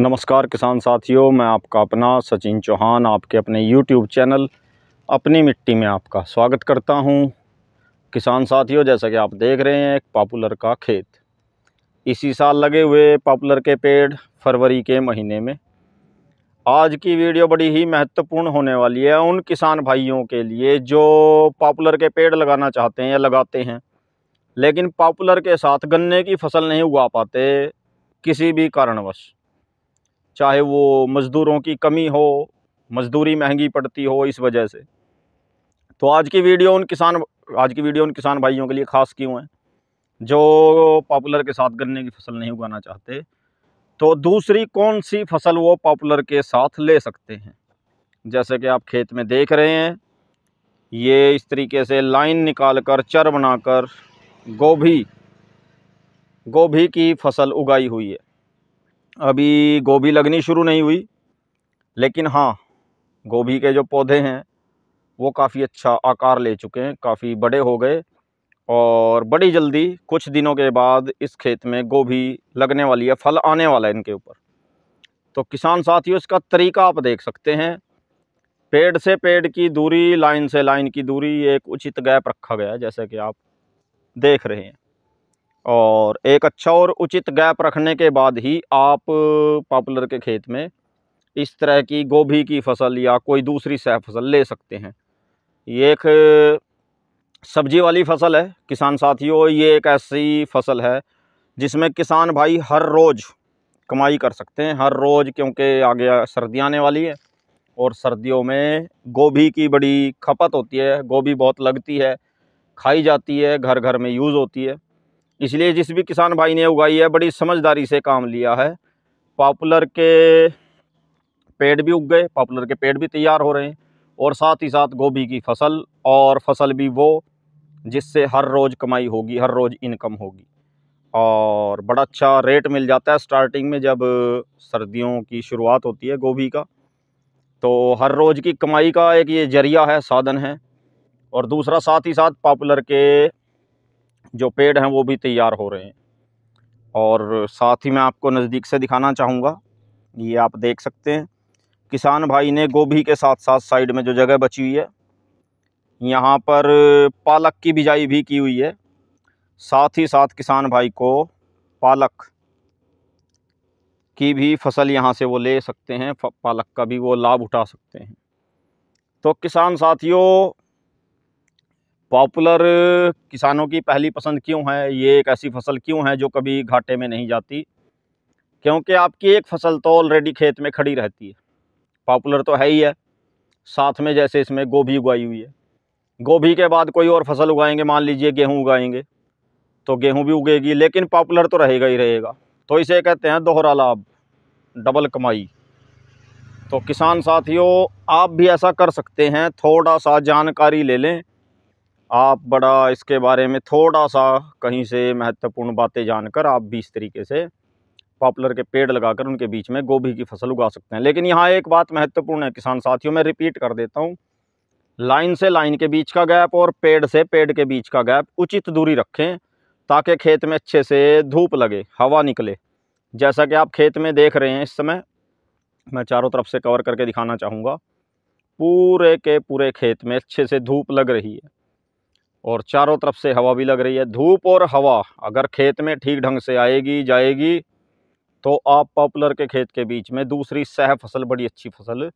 नमस्कार किसान साथियों मैं आपका अपना सचिन चौहान आपके अपने यूट्यूब चैनल अपनी मिट्टी में आपका स्वागत करता हूं किसान साथियों जैसा कि आप देख रहे हैं एक पॉपुलर का खेत इसी साल लगे हुए पॉपुलर के पेड़ फरवरी के महीने में आज की वीडियो बड़ी ही महत्वपूर्ण होने वाली है उन किसान भाइयों के लिए जो पॉपुलर के पेड़ लगाना चाहते हैं या लगाते हैं लेकिन पॉपुलर के साथ गन्ने की फसल नहीं उगा पाते किसी भी कारणवश चाहे वो मज़दूरों की कमी हो मज़दूरी महंगी पड़ती हो इस वजह से तो आज की वीडियो उन किसान आज की वीडियो उन किसान भाइयों के लिए ख़ास क्यों है जो पॉपुलर के साथ गन्ने की फसल नहीं उगाना चाहते तो दूसरी कौन सी फसल वो पॉपुलर के साथ ले सकते हैं जैसे कि आप खेत में देख रहे हैं ये इस तरीके से लाइन निकाल कर चर बनाकर गोभी गोभी की फसल उगाई हुई है अभी गोभी लगनी शुरू नहीं हुई लेकिन हाँ गोभी के जो पौधे हैं वो काफ़ी अच्छा आकार ले चुके हैं काफ़ी बड़े हो गए और बड़ी जल्दी कुछ दिनों के बाद इस खेत में गोभी लगने वाली है फल आने वाला है इनके ऊपर तो किसान साथियों इसका तरीका आप देख सकते हैं पेड़ से पेड़ की दूरी लाइन से लाइन की दूरी एक उचित गैप रखा गया है जैसे कि आप देख रहे हैं और एक अच्छा और उचित गैप रखने के बाद ही आप पॉपुलर के खेत में इस तरह की गोभी की फसल या कोई दूसरी सह फसल ले सकते हैं ये एक सब्जी वाली फसल है किसान साथियों ये एक ऐसी फसल है जिसमें किसान भाई हर रोज़ कमाई कर सकते हैं हर रोज़ क्योंकि आगे सर्दी आने वाली है और सर्दियों में गोभी की बड़ी खपत होती है गोभी बहुत लगती है खाई जाती है घर घर में यूज़ होती है इसलिए जिस भी किसान भाई ने उगाई है बड़ी समझदारी से काम लिया है पॉपुलर के पेड़ भी उग गए पॉपुलर के पेड़ भी तैयार हो रहे हैं और साथ ही साथ गोभी की फसल और फसल भी वो जिससे हर रोज़ कमाई होगी हर रोज़ इनकम होगी और बड़ा अच्छा रेट मिल जाता है स्टार्टिंग में जब सर्दियों की शुरुआत होती है गोभी का तो हर रोज़ की कमाई का एक ये जरिया है साधन है और दूसरा साथ ही साथ पॉपुलर के जो पेड़ हैं वो भी तैयार हो रहे हैं और साथ ही मैं आपको नज़दीक से दिखाना चाहूँगा ये आप देख सकते हैं किसान भाई ने गोभी के साथ साथ साइड में जो जगह बची हुई है यहाँ पर पालक की बिजाई भी की हुई है साथ ही साथ किसान भाई को पालक की भी फसल यहाँ से वो ले सकते हैं पालक का भी वो लाभ उठा सकते हैं तो किसान साथियों पॉपुलर किसानों की पहली पसंद क्यों है ये एक ऐसी फसल क्यों है जो कभी घाटे में नहीं जाती क्योंकि आपकी एक फसल तो ऑलरेडी खेत में खड़ी रहती है पॉपुलर तो है ही है साथ में जैसे इसमें गोभी उगाई हुई है गोभी के बाद कोई और फसल उगाएंगे मान लीजिए गेहूँ उगाएंगे तो गेहूँ भी उगेगी लेकिन पॉपुलर तो रहेगा ही रहेगा तो इसे कहते हैं दोहरा लाभ डबल कमाई तो किसान साथियों आप भी ऐसा कर सकते हैं थोड़ा सा जानकारी ले लें आप बड़ा इसके बारे में थोड़ा सा कहीं से महत्वपूर्ण बातें जानकर आप भी इस तरीके से पॉपुलर के पेड़ लगाकर उनके बीच में गोभी की फसल उगा सकते हैं लेकिन यहाँ एक बात महत्वपूर्ण है किसान साथियों मैं रिपीट कर देता हूँ लाइन से लाइन के बीच का गैप और पेड़ से पेड़ के बीच का गैप उचित दूरी रखें ताकि खेत में अच्छे से धूप लगे हवा निकले जैसा कि आप खेत में देख रहे हैं इस समय मैं चारों तरफ से कवर करके दिखाना चाहूँगा पूरे के पूरे खेत में अच्छे से धूप लग रही है और चारों तरफ से हवा भी लग रही है धूप और हवा अगर खेत में ठीक ढंग से आएगी जाएगी तो आप पॉपुलर के खेत के बीच में दूसरी सह फसल बड़ी अच्छी फसल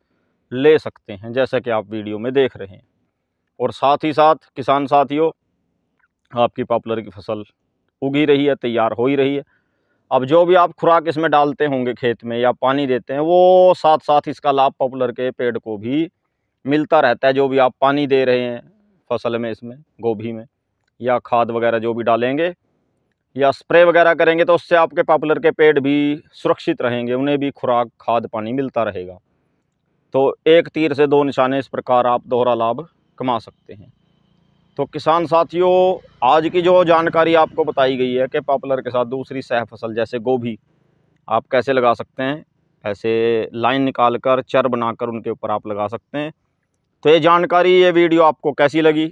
ले सकते हैं जैसा कि आप वीडियो में देख रहे हैं और साथ ही साथ किसान साथियों आपकी पॉपुलर की फसल उगी रही है तैयार हो ही रही है अब जो भी आप खुराक इसमें डालते होंगे खेत में या पानी देते हैं वो साथ साथ इसका लाभ पॉपुलर के पेड़ को भी मिलता रहता है जो भी आप पानी दे रहे हैं फसल में इसमें गोभी में या खाद वगैरह जो भी डालेंगे या स्प्रे वगैरह करेंगे तो उससे आपके पॉपुलर के पेड़ भी सुरक्षित रहेंगे उन्हें भी खुराक खाद पानी मिलता रहेगा तो एक तीर से दो निशाने इस प्रकार आप दोहरा लाभ कमा सकते हैं तो किसान साथियों आज की जो जानकारी आपको बताई गई है कि पॉपुलर के साथ दूसरी सह फसल जैसे गोभी आप कैसे लगा सकते हैं ऐसे लाइन निकाल कर चर बनाकर उनके ऊपर आप लगा सकते हैं तो ये जानकारी ये वीडियो आपको कैसी लगी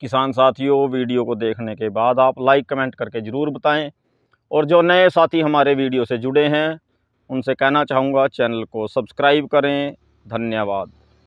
किसान साथियों वीडियो को देखने के बाद आप लाइक कमेंट करके ज़रूर बताएं और जो नए साथी हमारे वीडियो से जुड़े हैं उनसे कहना चाहूँगा चैनल को सब्सक्राइब करें धन्यवाद